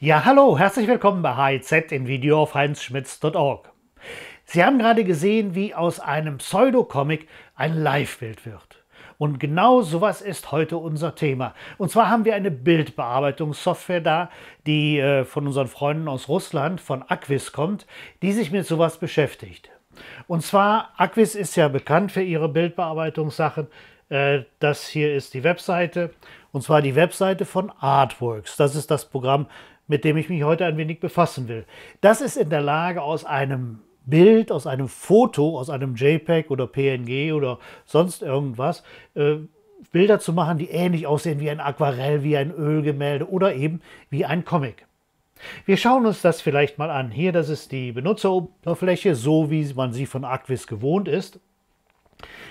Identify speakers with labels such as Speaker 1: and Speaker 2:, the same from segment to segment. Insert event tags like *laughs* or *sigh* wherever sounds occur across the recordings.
Speaker 1: Ja, hallo, herzlich willkommen bei HIZ im Video auf heinzschmitz.org. Sie haben gerade gesehen, wie aus einem Pseudocomic ein Live-Bild wird. Und genau sowas ist heute unser Thema. Und zwar haben wir eine Bildbearbeitungssoftware da, die äh, von unseren Freunden aus Russland, von Aquis kommt, die sich mit sowas beschäftigt. Und zwar, Aquis ist ja bekannt für ihre Bildbearbeitungssachen, äh, das hier ist die Webseite und zwar die Webseite von Artworks. Das ist das Programm, mit dem ich mich heute ein wenig befassen will. Das ist in der Lage, aus einem Bild, aus einem Foto, aus einem JPEG oder PNG oder sonst irgendwas, äh, Bilder zu machen, die ähnlich aussehen wie ein Aquarell, wie ein Ölgemälde oder eben wie ein Comic. Wir schauen uns das vielleicht mal an. Hier, das ist die Benutzeroberfläche, so wie man sie von Aquis gewohnt ist.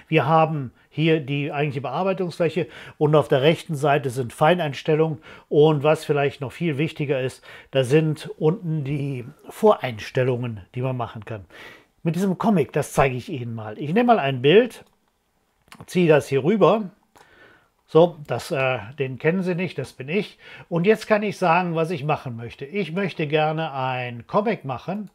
Speaker 1: Wir haben hier die eigentliche Bearbeitungsfläche und auf der rechten Seite sind Feineinstellungen und was vielleicht noch viel wichtiger ist, da sind unten die Voreinstellungen, die man machen kann. Mit diesem Comic, das zeige ich Ihnen mal. Ich nehme mal ein Bild, ziehe das hier rüber. So, das, äh, den kennen Sie nicht, das bin ich. Und jetzt kann ich sagen, was ich machen möchte. Ich möchte gerne ein Comic machen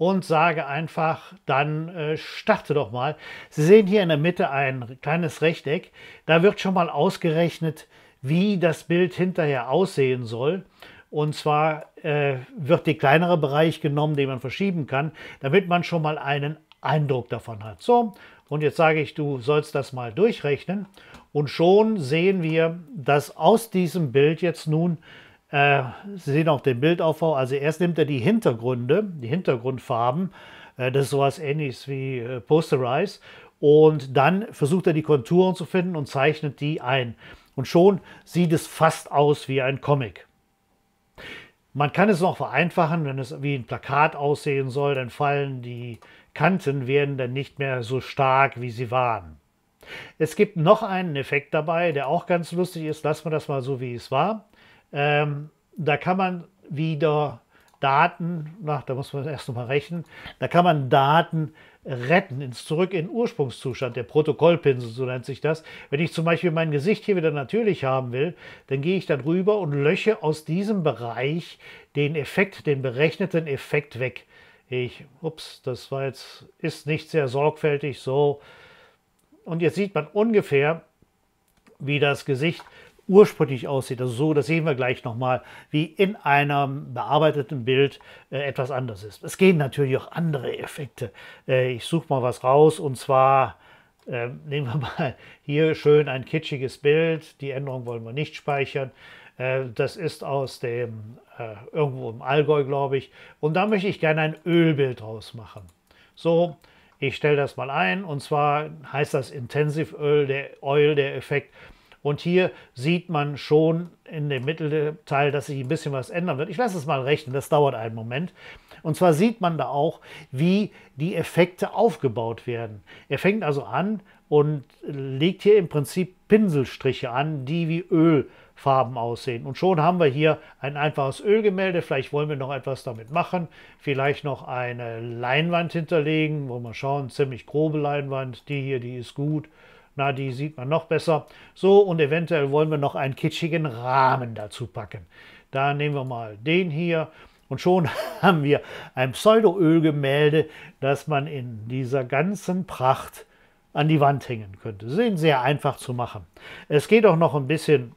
Speaker 1: und sage einfach, dann äh, starte doch mal. Sie sehen hier in der Mitte ein kleines Rechteck. Da wird schon mal ausgerechnet, wie das Bild hinterher aussehen soll. Und zwar äh, wird der kleinere Bereich genommen, den man verschieben kann, damit man schon mal einen Eindruck davon hat. So, und jetzt sage ich, du sollst das mal durchrechnen. Und schon sehen wir, dass aus diesem Bild jetzt nun äh, Sie sehen auch den Bildaufbau. Also erst nimmt er die Hintergründe, die Hintergrundfarben. Äh, das ist sowas ähnliches wie äh, Posterize. Und dann versucht er die Konturen zu finden und zeichnet die ein. Und schon sieht es fast aus wie ein Comic. Man kann es noch vereinfachen, wenn es wie ein Plakat aussehen soll, dann fallen die Kanten werden dann nicht mehr so stark, wie sie waren. Es gibt noch einen Effekt dabei, der auch ganz lustig ist. Lassen wir das mal so, wie es war. Ähm, da kann man wieder Daten, na, da muss man erst nochmal rechnen, da kann man Daten retten, ins Zurück in den Ursprungszustand, der Protokollpinsel, so nennt sich das. Wenn ich zum Beispiel mein Gesicht hier wieder natürlich haben will, dann gehe ich da drüber und lösche aus diesem Bereich den Effekt, den berechneten Effekt weg. Ich, ups, das war jetzt, ist nicht sehr sorgfältig so. Und jetzt sieht man ungefähr, wie das Gesicht ursprünglich aussieht. Also so, das sehen wir gleich nochmal, wie in einem bearbeiteten Bild äh, etwas anders ist. Es gehen natürlich auch andere Effekte. Äh, ich suche mal was raus und zwar äh, *laughs* nehmen wir mal hier schön ein kitschiges Bild. Die Änderung wollen wir nicht speichern. Äh, das ist aus dem, äh, irgendwo im Allgäu, glaube ich. Und da möchte ich gerne ein Ölbild draus machen. So, ich stelle das mal ein und zwar heißt das Intensive Oil, der Oil, der Effekt. Und hier sieht man schon in dem Mittelteil, dass sich ein bisschen was ändern wird. Ich lasse es mal rechnen, das dauert einen Moment. Und zwar sieht man da auch, wie die Effekte aufgebaut werden. Er fängt also an und legt hier im Prinzip Pinselstriche an, die wie Ölfarben aussehen. Und schon haben wir hier ein einfaches Ölgemälde. Vielleicht wollen wir noch etwas damit machen. Vielleicht noch eine Leinwand hinterlegen. Wollen wir schauen, ziemlich grobe Leinwand. Die hier, die ist gut. Na, die sieht man noch besser. So, und eventuell wollen wir noch einen kitschigen Rahmen dazu packen. Da nehmen wir mal den hier. Und schon *laughs* haben wir ein Pseudo-Ölgemälde, das man in dieser ganzen Pracht an die Wand hängen könnte. Sehen sehr einfach zu machen. Es geht auch noch ein bisschen,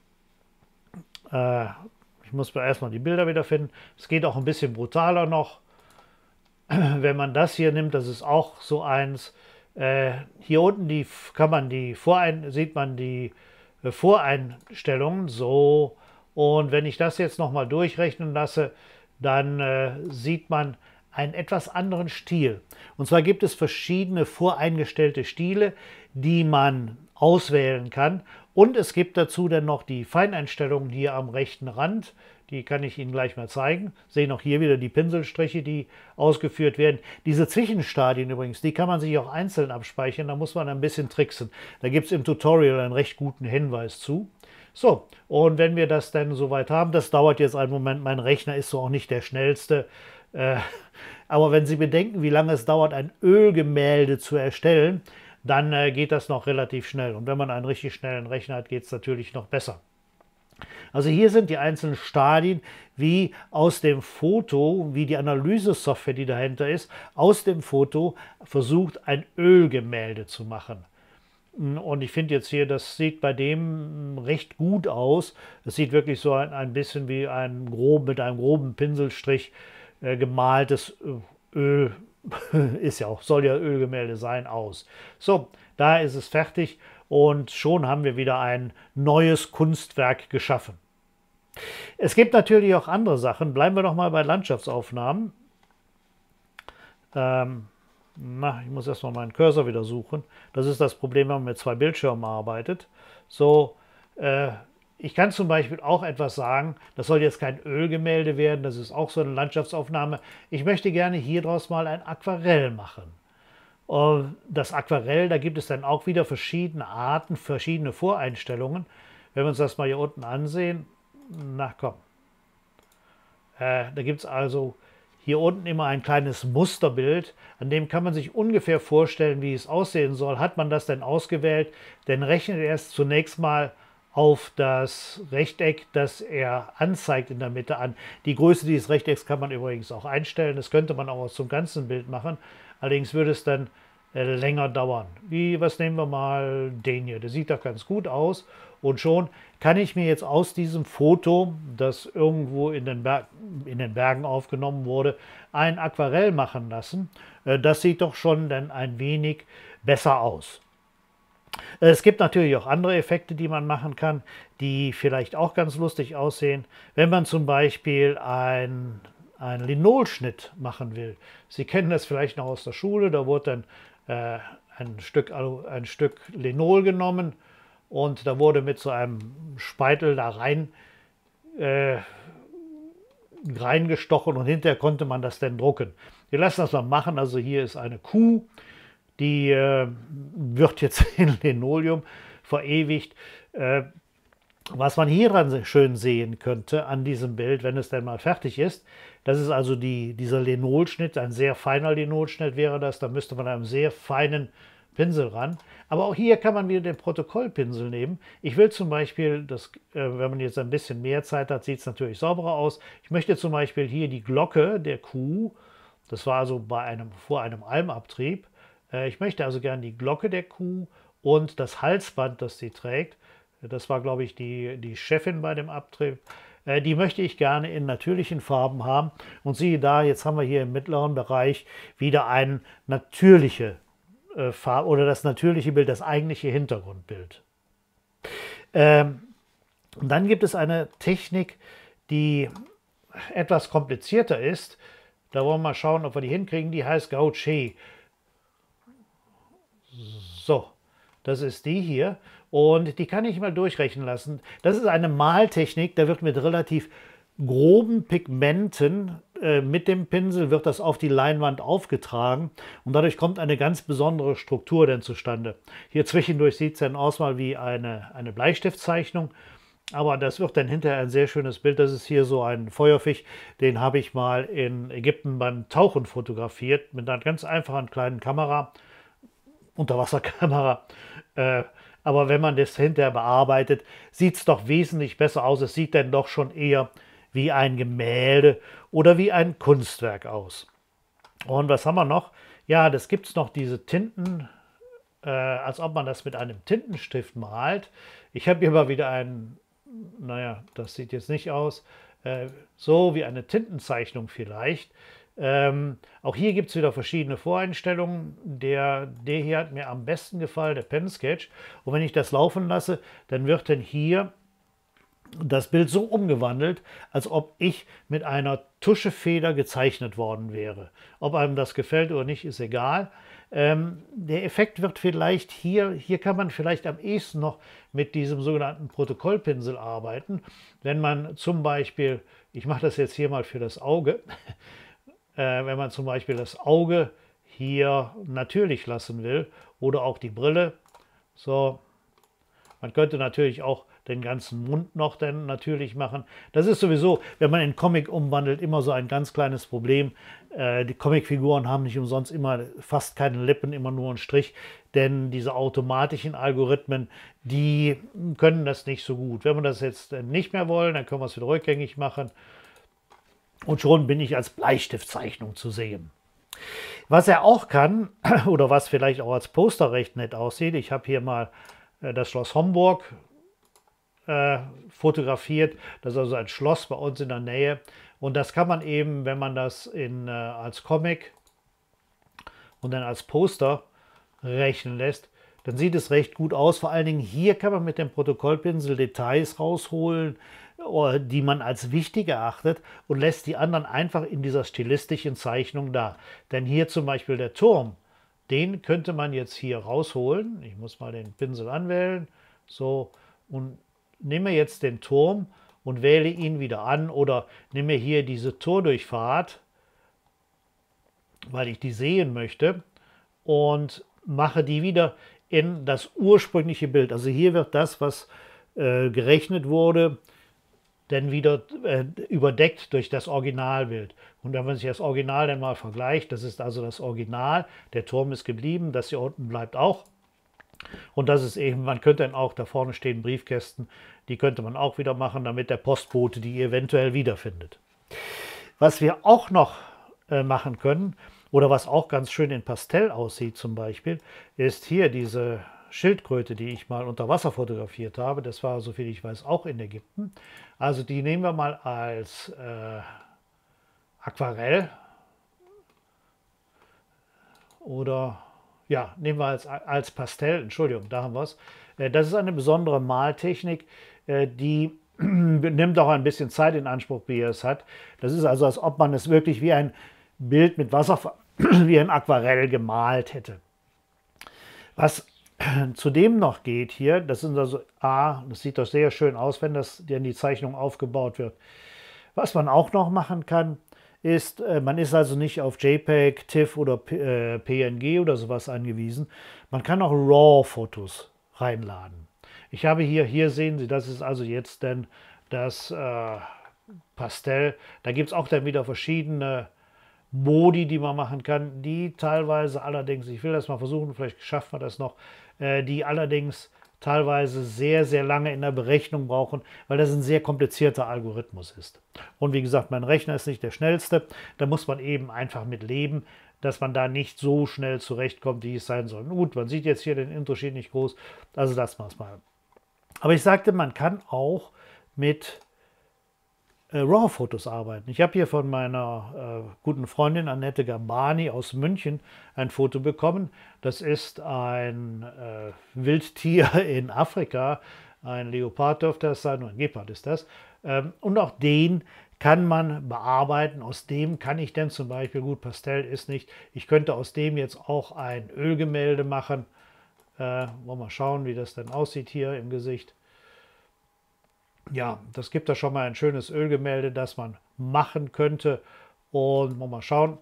Speaker 1: äh, ich muss erstmal die Bilder wiederfinden, es geht auch ein bisschen brutaler noch. *clears throat* Wenn man das hier nimmt, das ist auch so eins, äh, hier unten die, kann man die Vorein sieht man die äh, Voreinstellungen so. Und wenn ich das jetzt nochmal durchrechnen lasse, dann äh, sieht man einen etwas anderen Stil. Und zwar gibt es verschiedene voreingestellte Stile, die man auswählen kann. Und es gibt dazu dann noch die Feineinstellungen hier am rechten Rand, die kann ich Ihnen gleich mal zeigen. Sie Sehen auch hier wieder die Pinselstriche, die ausgeführt werden. Diese Zwischenstadien übrigens, die kann man sich auch einzeln abspeichern. Da muss man ein bisschen tricksen. Da gibt es im Tutorial einen recht guten Hinweis zu. So, und wenn wir das dann soweit haben, das dauert jetzt einen Moment, mein Rechner ist so auch nicht der schnellste. Äh, *laughs* aber wenn Sie bedenken, wie lange es dauert, ein Ölgemälde zu erstellen, dann äh, geht das noch relativ schnell. Und wenn man einen richtig schnellen Rechner hat, geht es natürlich noch besser. Also hier sind die einzelnen Stadien, wie aus dem Foto, wie die Analyse-Software, die dahinter ist, aus dem Foto versucht, ein Ölgemälde zu machen. Und ich finde jetzt hier, das sieht bei dem recht gut aus. Es sieht wirklich so ein, ein bisschen wie ein grob, mit einem groben Pinselstrich äh, gemaltes äh, Öl, *laughs* ist ja auch, soll ja Ölgemälde sein, aus. So, da ist es fertig und schon haben wir wieder ein neues Kunstwerk geschaffen. Es gibt natürlich auch andere Sachen. Bleiben wir doch mal bei Landschaftsaufnahmen. Ähm, na, ich muss erstmal meinen Cursor wieder suchen. Das ist das Problem, wenn man mit zwei Bildschirmen arbeitet. So, äh, ich kann zum Beispiel auch etwas sagen, das soll jetzt kein Ölgemälde werden, das ist auch so eine Landschaftsaufnahme. Ich möchte gerne hier draus mal ein Aquarell machen. Äh, das Aquarell, da gibt es dann auch wieder verschiedene Arten, verschiedene Voreinstellungen. Wenn wir uns das mal hier unten ansehen, na komm. Äh, da gibt es also hier unten immer ein kleines Musterbild, an dem kann man sich ungefähr vorstellen, wie es aussehen soll. Hat man das denn ausgewählt, dann rechnet erst zunächst mal auf das Rechteck, das er anzeigt in der Mitte an. Die Größe dieses Rechtecks kann man übrigens auch einstellen. Das könnte man auch zum ganzen Bild machen. Allerdings würde es dann äh, länger dauern. Wie, was nehmen wir mal den hier? Der sieht doch ganz gut aus. Und schon kann ich mir jetzt aus diesem Foto, das irgendwo in den, Berg, in den Bergen aufgenommen wurde, ein Aquarell machen lassen. Äh, das sieht doch schon dann ein wenig besser aus. Es gibt natürlich auch andere Effekte, die man machen kann, die vielleicht auch ganz lustig aussehen. Wenn man zum Beispiel ein einen Linolschnitt machen will. Sie kennen das vielleicht noch aus der Schule, da wurde dann äh, ein, Stück, ein Stück Linol genommen und da wurde mit so einem Speitel da rein äh, reingestochen und hinterher konnte man das dann drucken. Wir lassen das mal machen. Also hier ist eine Kuh die äh, wird jetzt *laughs* in Linoleum verewigt. Äh, was man hier hieran schön sehen könnte an diesem Bild, wenn es denn mal fertig ist, das ist also die, dieser Linolschnitt, ein sehr feiner Linolschnitt wäre das, da müsste man einem sehr feinen Pinsel ran. Aber auch hier kann man wieder den Protokollpinsel nehmen. Ich will zum Beispiel, das, äh, wenn man jetzt ein bisschen mehr Zeit hat, sieht es natürlich sauberer aus. Ich möchte zum Beispiel hier die Glocke der Kuh, das war also bei einem, vor einem Almabtrieb, äh, ich möchte also gerne die Glocke der Kuh und das Halsband, das sie trägt, das war, glaube ich, die, die Chefin bei dem Abtrieb, äh, die möchte ich gerne in natürlichen Farben haben. Und siehe da, jetzt haben wir hier im mittleren Bereich wieder ein natürliche äh, Farbe oder das natürliche Bild, das eigentliche Hintergrundbild. und ähm, dann gibt es eine Technik, die etwas komplizierter ist. Da wollen wir mal schauen, ob wir die hinkriegen. Die heißt Gaucher. So, das ist die hier und die kann ich mal durchrechnen lassen. Das ist eine Maltechnik, da wird mit relativ groben Pigmenten äh, mit dem Pinsel wird das auf die Leinwand aufgetragen und dadurch kommt eine ganz besondere Struktur denn zustande. Hier zwischendurch sieht es dann aus mal wie eine, eine Bleistiftzeichnung, aber das wird dann hinterher ein sehr schönes Bild. Das ist hier so ein Feuerfisch, den habe ich mal in Ägypten beim Tauchen fotografiert mit einer ganz einfachen kleinen Kamera. Unterwasserkamera. *laughs* Äh, aber wenn man das hinterher bearbeitet, sieht es doch wesentlich besser aus. Es sieht dann doch schon eher wie ein Gemälde oder wie ein Kunstwerk aus. Und was haben wir noch? Ja, das gibt es noch, diese Tinten, äh, als ob man das mit einem Tintenstift malt. Ich habe hier mal wieder einen, naja, das sieht jetzt nicht aus, äh, so wie eine Tintenzeichnung vielleicht. Ähm, auch hier gibt es wieder verschiedene Voreinstellungen. Der, der hier hat mir am besten gefallen, der Pen Sketch. Und wenn ich das laufen lasse, dann wird dann hier das Bild so umgewandelt, als ob ich mit einer Tuschefeder gezeichnet worden wäre. Ob einem das gefällt oder nicht, ist egal. Ähm, der Effekt wird vielleicht hier, hier kann man vielleicht am ehesten noch mit diesem sogenannten Protokollpinsel arbeiten. Wenn man zum Beispiel, ich mache das jetzt hier mal für das Auge, äh, wenn man zum Beispiel das Auge hier natürlich lassen will oder auch die Brille. So, man könnte natürlich auch den ganzen Mund noch denn natürlich machen. Das ist sowieso, wenn man in Comic umwandelt, immer so ein ganz kleines Problem. Äh, die Comicfiguren haben nicht umsonst immer fast keine Lippen, immer nur einen Strich, denn diese automatischen Algorithmen, die können das nicht so gut. Wenn wir das jetzt nicht mehr wollen, dann können wir es wieder rückgängig machen und schon bin ich als Bleistiftzeichnung zu sehen. Was er auch kann, *clears throat* oder was vielleicht auch als Poster recht nett aussieht, ich habe hier mal äh, das Schloss Homburg äh, fotografiert. Das ist also ein Schloss bei uns in der Nähe. Und das kann man eben, wenn man das in, äh, als Comic und dann als Poster rechnen lässt, dann sieht es recht gut aus. Vor allen Dingen hier kann man mit dem Protokollpinsel Details rausholen, oh, die man als wichtig erachtet und lässt die anderen einfach in dieser stilistischen Zeichnung da. Denn hier zum Beispiel der Turm, den könnte man jetzt hier rausholen. Ich muss mal den Pinsel anwählen. So, und nehme jetzt den Turm und wähle ihn wieder an oder nehme hier diese Tordurchfahrt, weil ich die sehen möchte und mache die wieder in das ursprüngliche Bild. Also hier wird das, was äh, gerechnet wurde, dann wieder äh, überdeckt durch das Originalbild. Und wenn man sich das Original dann mal vergleicht, das ist also das Original, der Turm ist geblieben, das hier unten bleibt auch. Und das ist eben, man könnte dann auch, da vorne stehen Briefkästen, die könnte man auch wieder machen, damit der Postbote die eventuell wiederfindet. Was wir auch noch äh, machen können, oder was auch ganz schön in Pastell aussieht zum Beispiel, ist hier diese Schildkröte, die ich mal unter Wasser fotografiert habe. Das war, soviel ich weiß, auch in Ägypten. Also die nehmen wir mal als äh, Aquarell oder ja, nehmen wir als, als Pastell, Entschuldigung, da haben wir es. Äh, das ist eine besondere Maltechnik, äh, die *clears throat* nimmt auch ein bisschen Zeit in Anspruch, wie ihr es hat. Das ist also, als ob man es wirklich wie ein Bild mit Wasser *clears throat* wie ein Aquarell gemalt hätte. Was *clears throat* zudem noch geht hier, das sind also A, das sieht doch sehr schön aus, wenn das denn die Zeichnung aufgebaut wird. Was man auch noch machen kann, ist, äh, man ist also nicht auf JPEG, TIFF oder PNG äh, oder sowas angewiesen. Man kann auch RAW-Fotos reinladen. Ich habe hier, hier sehen Sie, das ist also jetzt denn das äh, Pastell. Da gibt es auch dann wieder verschiedene Modi, die man machen kann, die teilweise allerdings, ich will das mal versuchen, vielleicht schafft man das noch, äh, die allerdings teilweise sehr, sehr lange in der Berechnung brauchen, weil das ein sehr komplizierter Algorithmus ist. Und wie gesagt, mein Rechner ist nicht der schnellste, da muss man eben einfach mit leben, dass man da nicht so schnell zurechtkommt, wie es sein soll. Gut, man sieht jetzt hier den Unterschied nicht groß, also lassen wir es mal. Aber ich sagte, man kann auch mit äh, RAW-Fotos arbeiten. Ich habe hier von meiner äh, guten Freundin Annette Gabani aus München ein Foto bekommen. Das ist ein äh, Wildtier *laughs* in Afrika. Ein Leopard dürfte das sein, oder ein Gepard ist das. Ähm, und auch den kann man bearbeiten. Aus dem kann ich denn zum Beispiel, gut, Pastell ist nicht, ich könnte aus dem jetzt auch ein Ölgemälde machen. Äh, wollen wir mal schauen, wie das denn aussieht hier im Gesicht ja, das gibt da schon mal ein schönes Ölgemälde, das man machen könnte. Und mal schauen.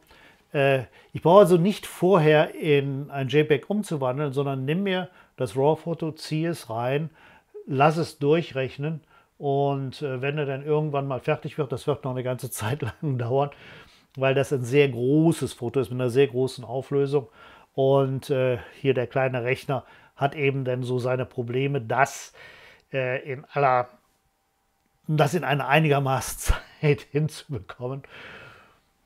Speaker 1: Äh, ich brauche also nicht vorher in ein JPEG umzuwandeln, sondern nimm mir das RAW-Foto, ziehe es rein, lass es durchrechnen. Und äh, wenn er dann irgendwann mal fertig wird, das wird noch eine ganze *laughs* Zeit lang dauern, weil das ein sehr großes Foto ist mit einer sehr großen Auflösung. Und äh, hier der kleine Rechner hat eben dann so seine Probleme, dass äh, in aller um das in einer einigermaßen Zeit *laughs* hinzubekommen.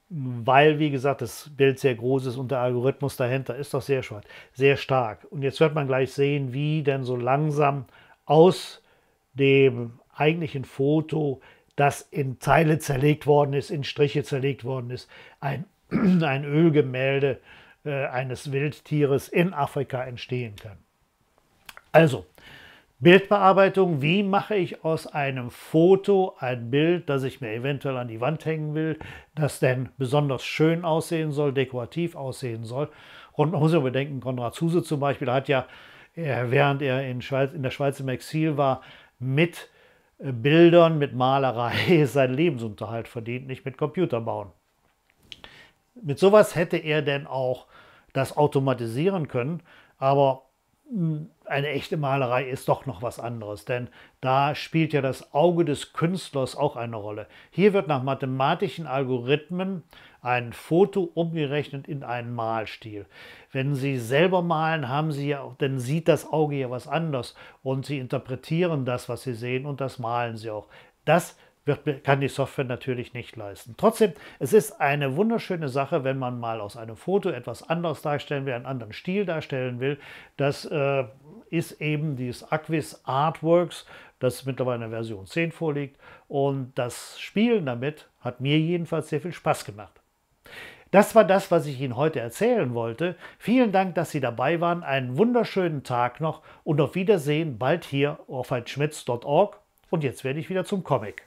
Speaker 1: Weil, wie gesagt, das Bild sehr groß ist und der Algorithmus dahinter ist doch sehr, sehr stark. Und jetzt wird man gleich sehen, wie denn so langsam aus dem eigentlichen Foto, das in Teile zerlegt worden ist, in Striche zerlegt worden ist, ein, *clears throat* ein Ölgemälde äh, eines Wildtieres in Afrika entstehen kann. Also, Bildbearbeitung, wie mache ich aus einem Foto ein Bild, das ich mir eventuell an die Wand hängen will, das denn besonders schön aussehen soll, dekorativ aussehen soll. Und man muss ja bedenken, Konrad Zuse zum Beispiel hat ja, äh, während er in, Schweiz, in der Schweiz im Exil war, mit äh, Bildern, mit Malerei *laughs* seinen Lebensunterhalt verdient, nicht mit Computer bauen. Mit sowas hätte er denn auch das automatisieren können, aber hm, eine echte Malerei ist doch noch was anderes, denn da spielt ja das Auge des Künstlers auch eine Rolle. Hier wird nach mathematischen Algorithmen ein Foto umgerechnet in einen Malstil. Wenn Sie selber malen, haben Sie ja, dann sieht das Auge ja was anders und Sie interpretieren das, was Sie sehen und das malen Sie auch. Das wird, kann die Software natürlich nicht leisten. Trotzdem, es ist eine wunderschöne Sache, wenn man mal aus einem Foto etwas anderes darstellen will, einen anderen Stil darstellen will. Das äh, ist eben dieses Aquis Artworks, das mittlerweile in der Version 10 vorliegt. Und das Spielen damit hat mir jedenfalls sehr viel Spaß gemacht. Das war das, was ich Ihnen heute erzählen wollte. Vielen Dank, dass Sie dabei waren. Einen wunderschönen Tag noch und auf Wiedersehen bald hier auf heidschmitz.org. Und jetzt werde ich wieder zum Comic.